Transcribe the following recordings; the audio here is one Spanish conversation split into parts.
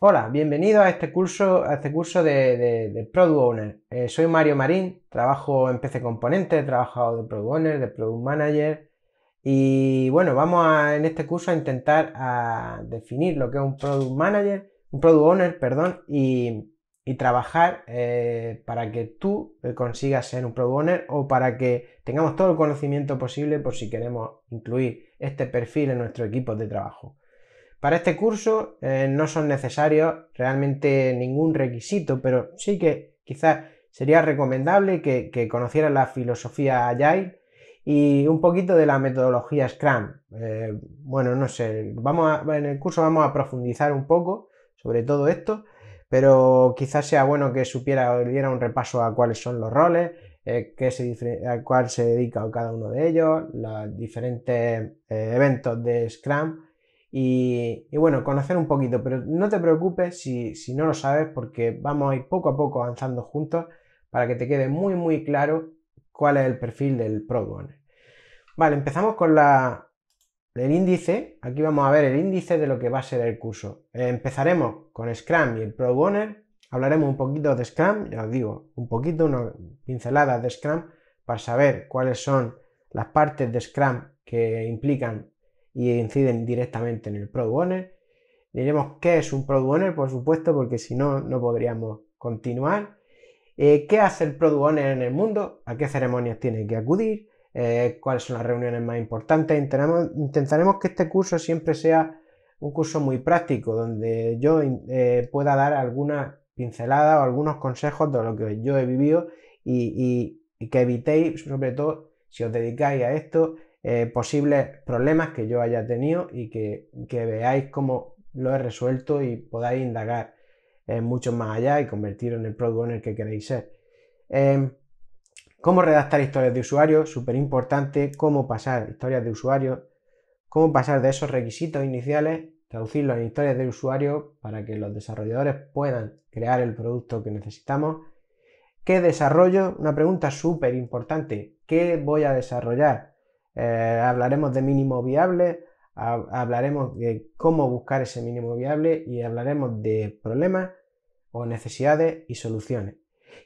Hola, bienvenido a este curso, a este curso de, Product Owner. Eh, soy Mario Marín, trabajo en PC Componente, he trabajado de Product Owner, de Product Manager y bueno, vamos en este curso a intentar definir lo que es un Product Manager, un Product Owner, perdón, y, trabajar eh, para que tú eh, consigas ser un Product Owner o para que tengamos todo el conocimiento posible por si queremos incluir este perfil en nuestro equipo de trabajo. Para este curso eh, no son necesarios realmente ningún requisito, pero sí que quizás sería recomendable que, conociera la filosofía Agile y un poquito de la metodología Scrum. Eh, bueno, no sé, vamos en el curso vamos a profundizar un poco sobre todo esto, pero quizás sea bueno que supiera o diera un repaso a cuáles son los roles, eh, se a cuál se dedica cada uno de ellos, los diferentes eventos de Scrum y, bueno, conocer un poquito, pero no te preocupes si, no lo sabes porque vamos a ir poco a poco avanzando juntos para que te quede muy muy claro cuál es el perfil del Product Vale, empezamos con el índice. Aquí vamos a ver el índice de lo que va a ser el curso. empezaremos con Scrum y el Product Hablaremos un poquito de Scrum, ya os digo, un poquito, unas pinceladas de Scrum para saber cuáles son las partes de Scrum que implican y inciden directamente en el Product Owner. Diremos qué es un Product Owner, por supuesto, porque si no, no podríamos continuar. Eh, ¿Qué hace el Product Owner en el mundo? ¿A qué ceremonias tiene que acudir? Eh, ¿Cuáles son las reuniones más importantes? Intentaremos, que este curso siempre sea un curso muy práctico, donde yo eh, pueda dar alguna pincelada o algunos consejos de lo que yo he vivido y, y que evitéis, sobre todo si os dedicáis a esto, eh, posibles problemas que yo haya tenido y que, veáis cómo lo he resuelto y podáis indagar eh, mucho más allá y convertiros en el product owner que queréis ser. Em, cómo redactar historias de usuario, súper importante, cómo pasar historias de usuario, cómo pasar de esos requisitos iniciales, traducirlos en historias de usuario para que los desarrolladores puedan crear el producto que necesitamos. ¿Qué desarrollo? Una pregunta súper importante. ¿Qué voy a desarrollar? Eh, hablaremos de mínimo viable, hablaremos de cómo buscar ese mínimo viable y hablaremos de problemas o necesidades y soluciones.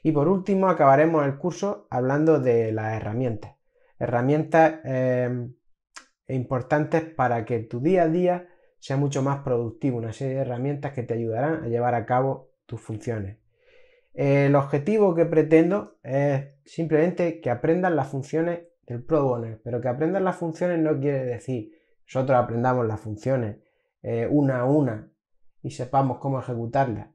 Y por último acabaremos el curso hablando de las herramientas. Herramientas em, importantes para que tu día a día sea mucho más productivo, una serie de herramientas que te ayudarán a llevar a cabo tus funciones. El objetivo que pretendo es simplemente que aprendas las funciones del Pro pero que aprendas las funciones no quiere decir nosotros aprendamos las funciones eh, una a una y sepamos cómo ejecutarlas,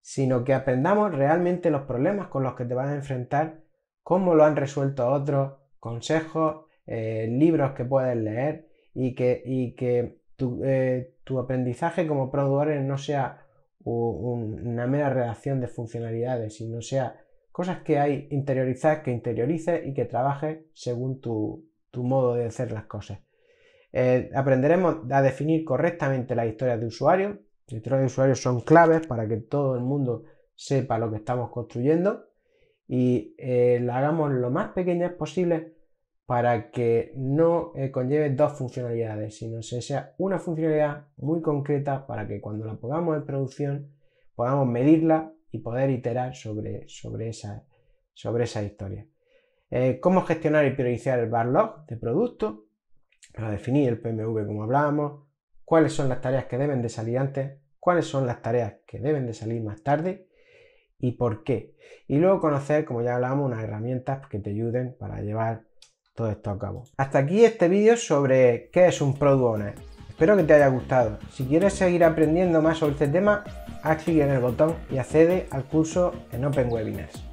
sino que aprendamos realmente los problemas con los que te vas a enfrentar, cómo lo han resuelto otros, consejos, eh, libros que puedes leer y que, que eh, tu, aprendizaje como Pro no sea una mera redacción de funcionalidades, sino sea cosas que hay interiorizar, que interiorices y que trabajes según tu, modo de hacer las cosas. Eh, aprenderemos a definir correctamente las historias de usuario. Las historias de usuario son claves para que todo el mundo sepa lo que estamos construyendo y eh, la hagamos lo más pequeñas posible para que no eh, conlleve dos funcionalidades, sino que sea una funcionalidad muy concreta para que cuando la pongamos en producción podamos medirla y poder iterar sobre, sobre, esa, sobre esa historia. Eh, ¿Cómo gestionar y priorizar el backlog de productos? Para definir el PMV como hablábamos, cuáles son las tareas que deben de salir antes, cuáles son las tareas que deben de salir más tarde y por qué. Y luego conocer, como ya hablábamos, unas herramientas que te ayuden para llevar todo esto a cabo. Hasta aquí este vídeo sobre qué es un Product Espero que te haya gustado. Si quieres seguir aprendiendo más sobre este tema, haz clic en el botón y accede al curso en Open Webinars.